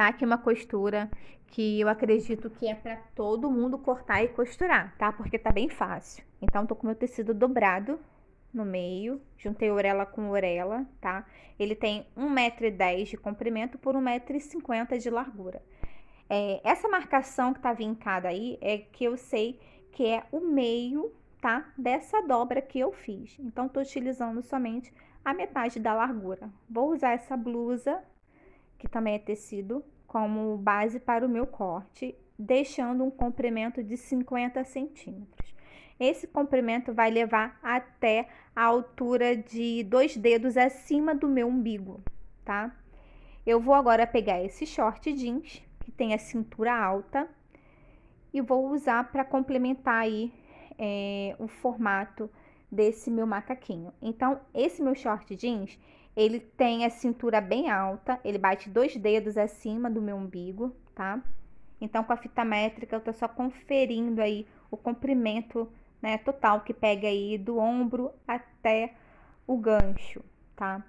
tá? Aqui uma costura que eu acredito que é para todo mundo cortar e costurar, tá? Porque tá bem fácil. Então, tô com meu tecido dobrado no meio, juntei orelha com orelha, tá? Ele tem 1,10m de comprimento por 1,50m de largura. É, essa marcação que tá vincada aí é que eu sei que é o meio, tá? Dessa dobra que eu fiz. Então, tô utilizando somente a metade da largura. Vou usar essa blusa que também é tecido, como base para o meu corte, deixando um comprimento de 50 centímetros. Esse comprimento vai levar até a altura de dois dedos acima do meu umbigo, tá? Eu vou agora pegar esse short jeans, que tem a cintura alta, e vou usar para complementar aí é, o formato desse meu macaquinho. Então, esse meu short jeans, ele tem a cintura bem alta, ele bate dois dedos acima do meu umbigo, tá? Então, com a fita métrica, eu tô só conferindo aí o comprimento né, total que pega aí do ombro até o gancho, tá?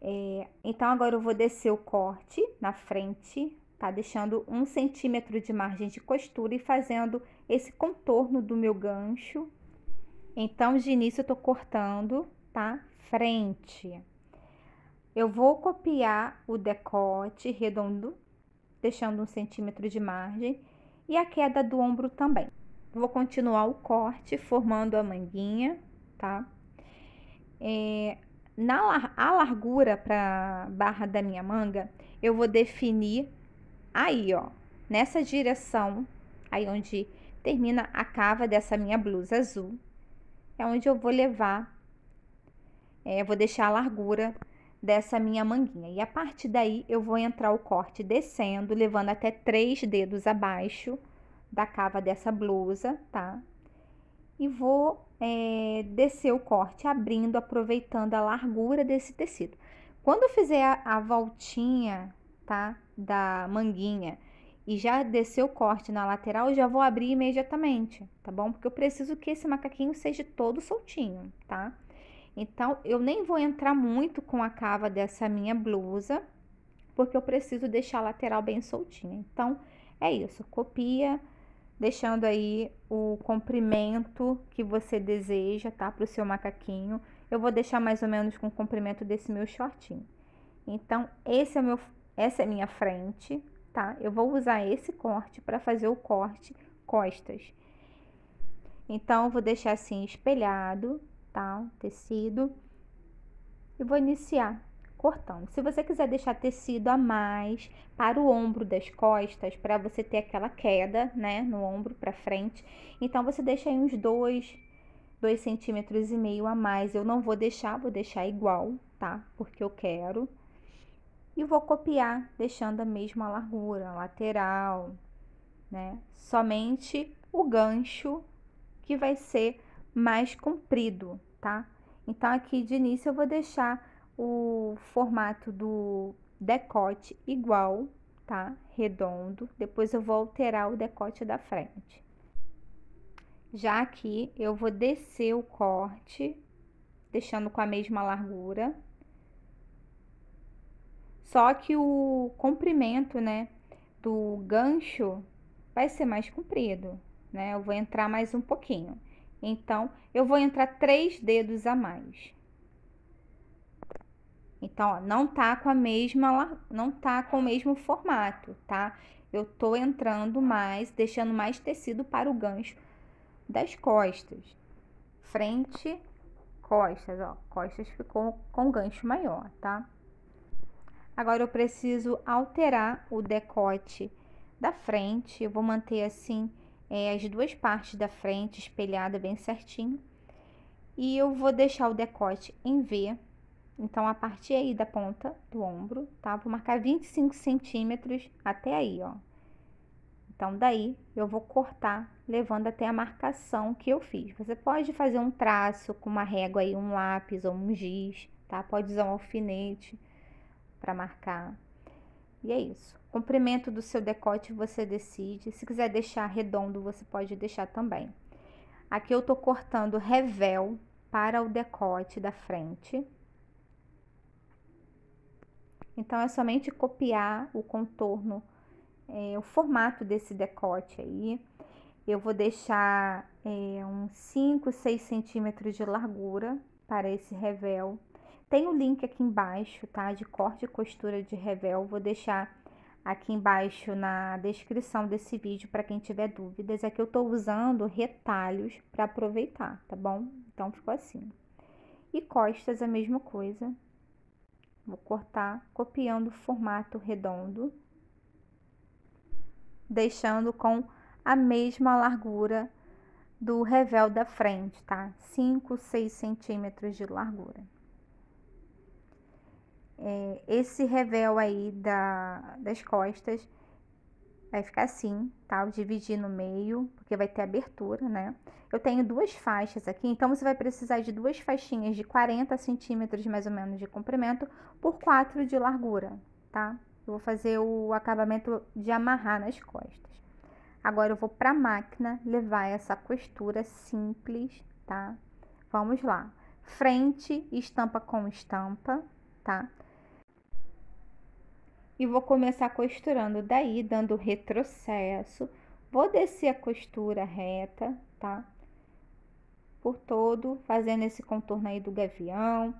É, então, agora eu vou descer o corte na frente, tá? Deixando um centímetro de margem de costura e fazendo esse contorno do meu gancho. Então, de início, eu tô cortando, tá? Frente. Eu vou copiar o decote redondo, deixando um centímetro de margem, e a queda do ombro também. Vou continuar o corte formando a manguinha, tá? É, na a largura para barra da minha manga, eu vou definir aí, ó, nessa direção, aí onde termina a cava dessa minha blusa azul, é onde eu vou levar, é, eu vou deixar a largura dessa minha manguinha. E a partir daí eu vou entrar o corte descendo, levando até três dedos abaixo da cava dessa blusa, tá? E vou é, descer o corte abrindo, aproveitando a largura desse tecido. Quando eu fizer a, a voltinha, tá? Da manguinha e já descer o corte na lateral, já vou abrir imediatamente, tá bom? Porque eu preciso que esse macaquinho seja todo soltinho, tá? Então, eu nem vou entrar muito com a cava dessa minha blusa, porque eu preciso deixar a lateral bem soltinha. Então, é isso. Copia, deixando aí o comprimento que você deseja, tá? Para o seu macaquinho. Eu vou deixar mais ou menos com o comprimento desse meu shortinho. Então, esse é meu, essa é a minha frente, tá? Eu vou usar esse corte para fazer o corte costas. Então, eu vou deixar assim espelhado, tá? O tecido. E vou iniciar cortando. Se você quiser deixar tecido a mais para o ombro das costas, para você ter aquela queda, né, no ombro para frente, então você deixa aí uns dois, dois centímetros e meio a mais. Eu não vou deixar, vou deixar igual, tá? Porque eu quero. E vou copiar, deixando a mesma largura, lateral, né? Somente o gancho que vai ser mais comprido, tá? Então, aqui de início, eu vou deixar o formato do decote igual, tá? Redondo. Depois, eu vou alterar o decote da frente. Já aqui, eu vou descer o corte, deixando com a mesma largura. Só que o comprimento, né, do gancho vai ser mais comprido, né? Eu vou entrar mais um pouquinho. Então, eu vou entrar três dedos a mais. Então, ó, não tá com a mesma, não tá com o mesmo formato, tá? Eu tô entrando mais, deixando mais tecido para o gancho das costas. Frente, costas, ó. Costas ficou com gancho maior, tá? Agora, eu preciso alterar o decote da frente. Eu vou manter assim é, as duas partes da frente espelhada bem certinho. E eu vou deixar o decote em V. Então, a partir aí da ponta do ombro, tá? Vou marcar 25 centímetros até aí, ó. Então, daí eu vou cortar, levando até a marcação que eu fiz. Você pode fazer um traço com uma régua aí, um lápis ou um giz, tá? Pode usar um alfinete para marcar. E é isso comprimento do seu decote você decide. Se quiser deixar redondo, você pode deixar também. Aqui eu tô cortando revel para o decote da frente. Então, é somente copiar o contorno, é, o formato desse decote aí. Eu vou deixar é, uns 5, 6 centímetros de largura para esse revel. Tem o um link aqui embaixo, tá? De corte e costura de revel. Vou deixar aqui embaixo na descrição desse vídeo para quem tiver dúvidas, é que eu estou usando retalhos para aproveitar, tá bom? Então ficou assim. E costas a mesma coisa. Vou cortar copiando o formato redondo, deixando com a mesma largura do revel da frente, tá? 5, 6 centímetros de largura é, esse revel aí da, das costas vai ficar assim, tá? Eu dividi no meio, porque vai ter abertura, né? Eu tenho duas faixas aqui, então você vai precisar de duas faixinhas de 40 centímetros mais ou menos de comprimento por 4 de largura, tá? Eu vou fazer o acabamento de amarrar nas costas. Agora eu vou para máquina levar essa costura simples, tá? Vamos lá. Frente, estampa com estampa, tá? e vou começar costurando daí, dando retrocesso. Vou descer a costura reta, tá? Por todo, fazendo esse contorno aí do gavião.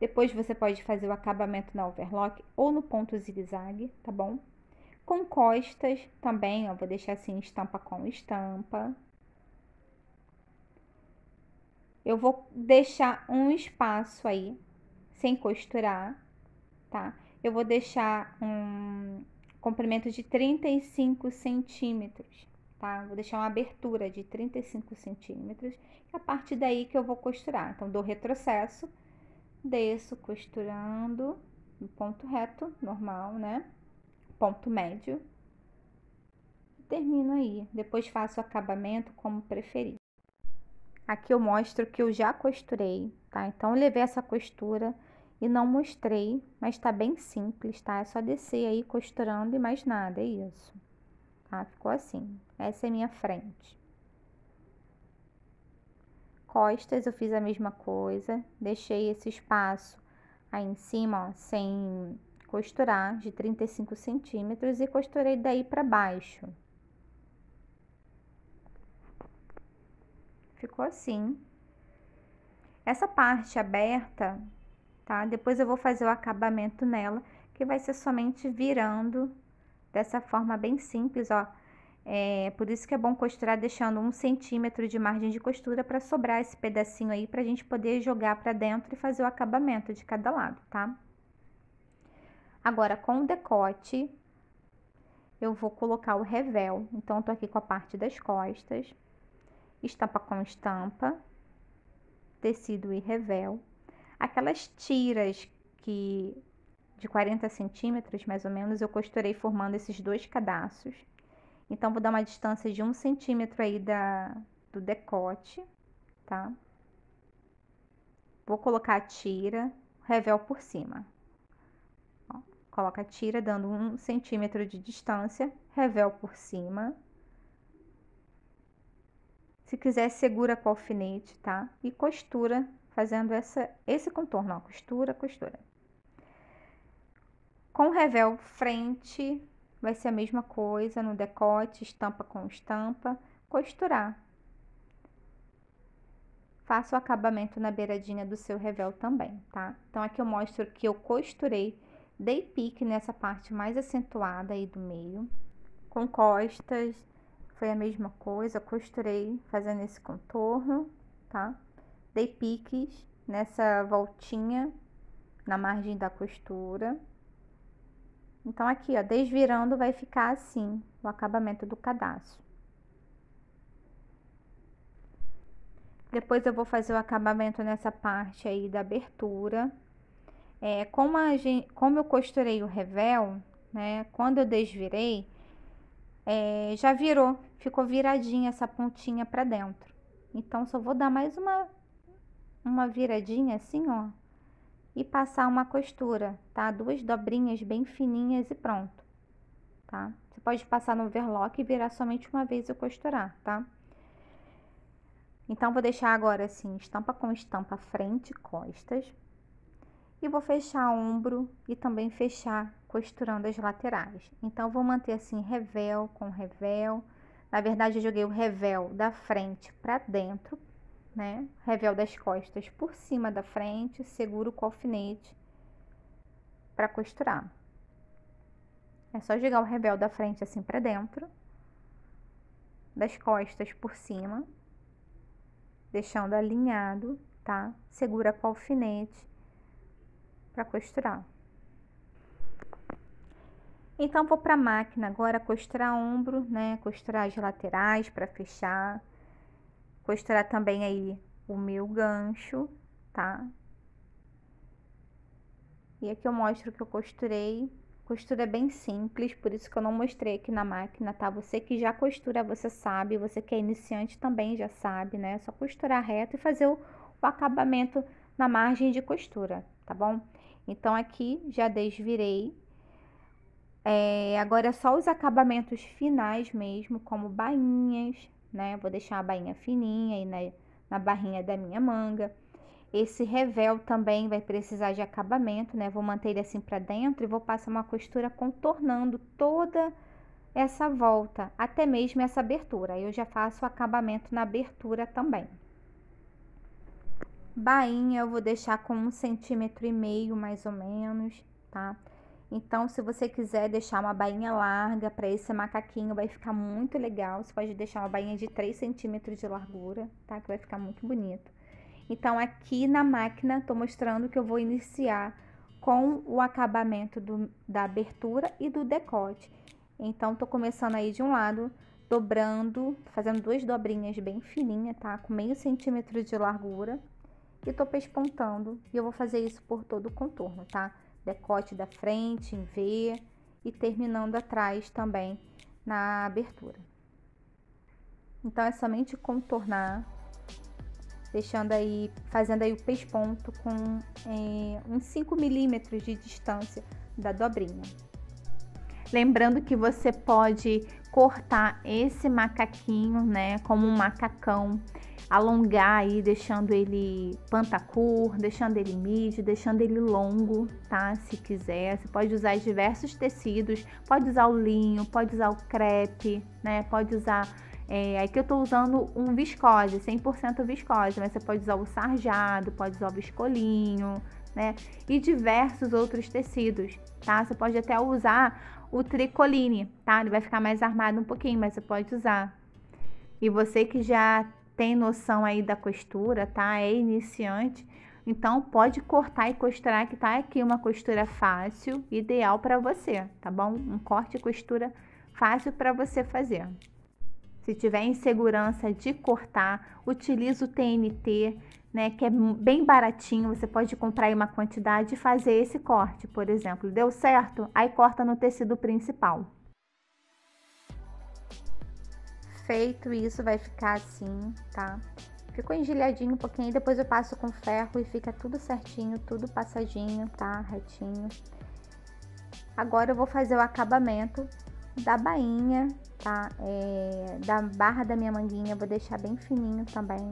Depois você pode fazer o acabamento na overlock ou no ponto zigue-zague, tá bom? Com costas também, ó, vou deixar assim estampa com estampa. Eu vou deixar um espaço aí, sem costurar, tá? eu vou deixar um comprimento de 35 centímetros, tá? Vou deixar uma abertura de 35 centímetros, é a partir daí que eu vou costurar. Então, dou retrocesso, desço costurando no ponto reto, normal, né? Ponto médio. Termino aí, depois faço o acabamento como preferir. Aqui eu mostro que eu já costurei, tá? Então, eu levei essa costura e não mostrei, mas tá bem simples, tá? É só descer aí costurando e mais nada, é isso. Tá? Ficou assim. Essa é minha frente. Costas eu fiz a mesma coisa, deixei esse espaço aí em cima, ó, sem costurar, de 35 centímetros e costurei daí para baixo. Ficou assim. Essa parte aberta tá? Depois eu vou fazer o acabamento nela, que vai ser somente virando dessa forma bem simples, ó. É, por isso que é bom costurar deixando um centímetro de margem de costura para sobrar esse pedacinho aí, para a gente poder jogar para dentro e fazer o acabamento de cada lado, tá? Agora, com o decote, eu vou colocar o revel. Então, tô aqui com a parte das costas, estampa com estampa, tecido e revel aquelas tiras que de 40 centímetros mais ou menos eu costurei formando esses dois cadastros. Então vou dar uma distância de um centímetro aí da do decote, tá? Vou colocar a tira, revel por cima. Ó, coloca a tira dando um centímetro de distância, revel por cima. Se quiser, segura com o alfinete, tá? E costura fazendo essa, esse contorno, ó, costura, costura. Com o revel frente, vai ser a mesma coisa, no decote, estampa com estampa, costurar. Faça o acabamento na beiradinha do seu revel também, tá? Então, aqui eu mostro que eu costurei, dei pique nessa parte mais acentuada aí do meio. Com costas, foi a mesma coisa, costurei fazendo esse contorno, tá? dei piques nessa voltinha na margem da costura. Então, aqui, ó, desvirando vai ficar assim o acabamento do cadastro. Depois eu vou fazer o acabamento nessa parte aí da abertura. É, como, a, gente como eu costurei o revel, né, quando eu desvirei, é, já virou, ficou viradinha essa pontinha pra dentro. Então, só vou dar mais uma uma viradinha assim, ó, e passar uma costura, tá? Duas dobrinhas bem fininhas e pronto, tá? Você pode passar no overlock e virar somente uma vez e costurar, tá? Então, vou deixar agora assim, estampa com estampa, frente e costas. E vou fechar ombro e também fechar costurando as laterais. Então, vou manter assim, revel com revel. Na verdade, eu joguei o revel da frente para dentro né? Revel das costas por cima da frente, seguro com o alfinete para costurar. É só jogar o revel da frente assim para dentro, das costas por cima, deixando alinhado, tá? Segura com o alfinete para costurar. Então, vou para a máquina agora costurar ombro, né? Costurar as laterais para fechar costurar também aí o meu gancho, tá? E aqui eu mostro que eu costurei. Costura é bem simples, por isso que eu não mostrei aqui na máquina, tá? Você que já costura, você sabe. Você que é iniciante também já sabe, né? É só costurar reto e fazer o, o acabamento na margem de costura, tá bom? Então, aqui já desvirei. É, agora é só os acabamentos finais mesmo, como bainhas, né? Eu vou deixar a bainha fininha aí na, na barrinha da minha manga. Esse revel também vai precisar de acabamento, né? Vou manter ele assim para dentro e vou passar uma costura contornando toda essa volta, até mesmo essa abertura. Eu já faço o acabamento na abertura também. Bainha eu vou deixar com um centímetro e meio mais ou menos, tá? Então, se você quiser deixar uma bainha larga para esse macaquinho, vai ficar muito legal. Você pode deixar uma bainha de 3 centímetros de largura, tá? Que vai ficar muito bonito. Então, aqui na máquina, tô mostrando que eu vou iniciar com o acabamento do, da abertura e do decote. Então, tô começando aí de um lado, dobrando, fazendo duas dobrinhas bem fininhas, tá? Com meio centímetro de largura. E tô pespontando. E eu vou fazer isso por todo o contorno, Tá? decote da frente em V e terminando atrás também na abertura. Então é somente contornar, deixando aí, fazendo aí o pesponto com é, uns 5 milímetros de distância da dobrinha. Lembrando que você pode cortar esse macaquinho, né, como um macacão alongar aí, deixando ele pantacur, deixando ele midi, deixando ele longo, tá? Se quiser, você pode usar diversos tecidos, pode usar o linho, pode usar o crepe, né? Pode usar é, aqui eu estou usando um viscose, 100% viscose, mas você pode usar o sarjado, pode usar o viscolinho, né? E diversos outros tecidos, tá? Você pode até usar o tricoline, tá? Ele vai ficar mais armado um pouquinho, mas você pode usar. E você que já tem noção aí da costura, tá? É iniciante. Então, pode cortar e costurar, que tá aqui uma costura fácil, ideal para você, tá bom? Um corte e costura fácil para você fazer. Se tiver insegurança de cortar, utiliza o TNT, né, que é bem baratinho, você pode comprar uma quantidade e fazer esse corte, por exemplo. Deu certo? Aí corta no tecido principal. feito isso, vai ficar assim, tá? Ficou engelhadinho um pouquinho, depois eu passo com ferro e fica tudo certinho, tudo passadinho, tá? Retinho. Agora eu vou fazer o acabamento da bainha, tá? É, da barra da minha manguinha, vou deixar bem fininho também,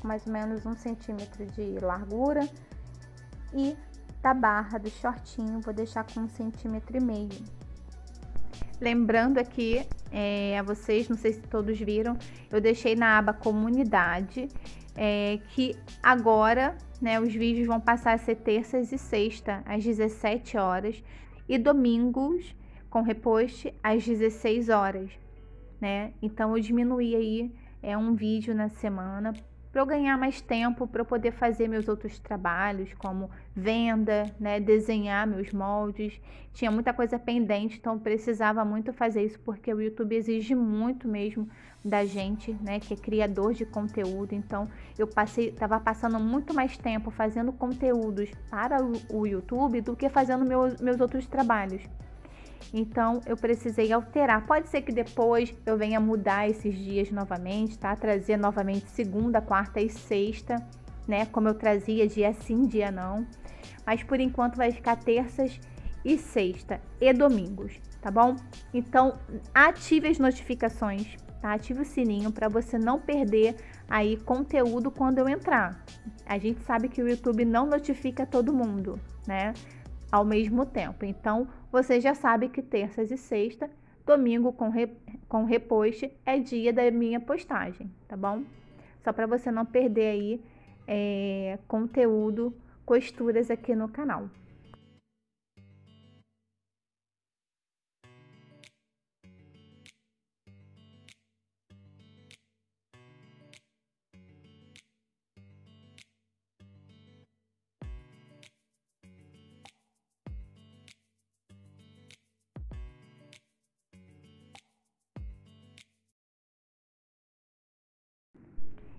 com mais ou menos um centímetro de largura. E da barra do shortinho, vou deixar com um centímetro e meio. Lembrando aqui é, a vocês, não sei se todos viram, eu deixei na aba comunidade, é, que agora né, os vídeos vão passar a ser terças e sexta, às 17 horas, e domingos, com repost, às 16 horas. Né? Então eu diminuí aí é um vídeo na semana para eu ganhar mais tempo para eu poder fazer meus outros trabalhos, como venda, né, desenhar meus moldes. Tinha muita coisa pendente, então precisava muito fazer isso porque o YouTube exige muito mesmo da gente, né, que é criador de conteúdo. Então eu passei, estava passando muito mais tempo fazendo conteúdos para o YouTube do que fazendo meu, meus outros trabalhos. Então eu precisei alterar. Pode ser que depois eu venha mudar esses dias novamente, tá? Trazer novamente segunda, quarta e sexta, né? Como eu trazia dia sim, dia não. Mas por enquanto vai ficar terças e sexta e domingos, tá bom? Então ative as notificações, tá? Ative o sininho para você não perder aí conteúdo quando eu entrar. A gente sabe que o YouTube não notifica todo mundo, né? ao mesmo tempo. Então, você já sabe que terças e sexta, domingo com, re, com reposte é dia da minha postagem, tá bom? Só para você não perder aí é, conteúdo, costuras aqui no canal.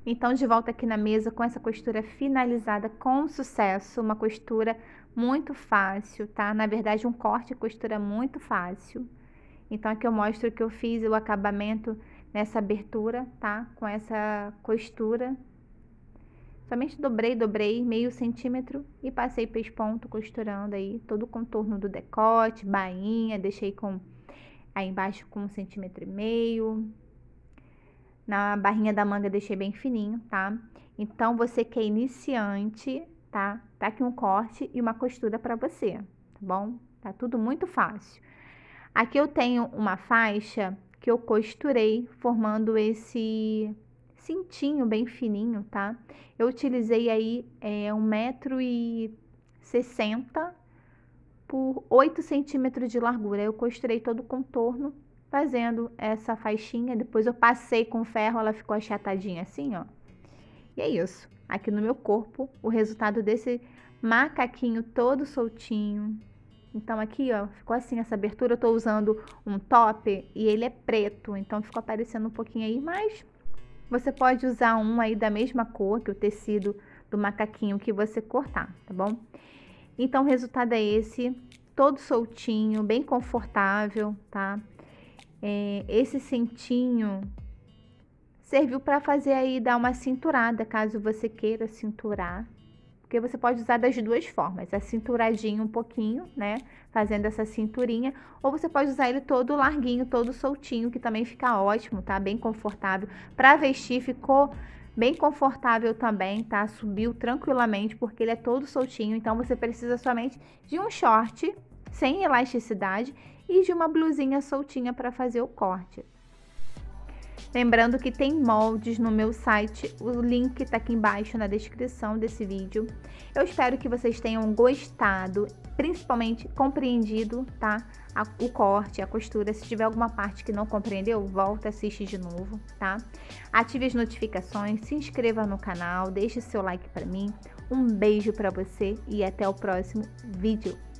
Então, de volta aqui na mesa com essa costura finalizada com sucesso, uma costura muito fácil, tá? Na verdade, um corte e costura muito fácil. Então, aqui eu mostro que eu fiz o acabamento nessa abertura, tá? Com essa costura. Somente dobrei, dobrei meio centímetro e passei pesponto costurando aí todo o contorno do decote, bainha, deixei com aí embaixo com um centímetro e meio, na barrinha da manga deixei bem fininho, tá? Então, você que é iniciante, tá? Tá aqui um corte e uma costura para você, tá bom? Tá tudo muito fácil. Aqui eu tenho uma faixa que eu costurei formando esse cintinho bem fininho, tá? Eu utilizei aí é, 1,60m por 8 centímetros de largura. Eu costurei todo o contorno fazendo essa faixinha. Depois eu passei com ferro, ela ficou achatadinha assim, ó. E é isso. Aqui no meu corpo, o resultado desse macaquinho todo soltinho. Então aqui, ó, ficou assim essa abertura. Eu tô usando um top e ele é preto, então ficou aparecendo um pouquinho aí, mas você pode usar um aí da mesma cor que o tecido do macaquinho que você cortar, tá bom? Então o resultado é esse, todo soltinho, bem confortável, tá? é, esse cintinho serviu para fazer aí dar uma cinturada, caso você queira cinturar. Porque você pode usar das duas formas, a é cinturadinha um pouquinho, né? Fazendo essa cinturinha, ou você pode usar ele todo larguinho, todo soltinho, que também fica ótimo, tá? Bem confortável. Para vestir ficou bem confortável também, tá? Subiu tranquilamente porque ele é todo soltinho, então você precisa somente de um short sem elasticidade e de uma blusinha soltinha para fazer o corte. Lembrando que tem moldes no meu site, o link está aqui embaixo na descrição desse vídeo. Eu espero que vocês tenham gostado, principalmente compreendido, tá? A, o corte, a costura. Se tiver alguma parte que não compreendeu, volta, assiste de novo, tá? Ative as notificações, se inscreva no canal, deixe seu like para mim. Um beijo para você e até o próximo vídeo.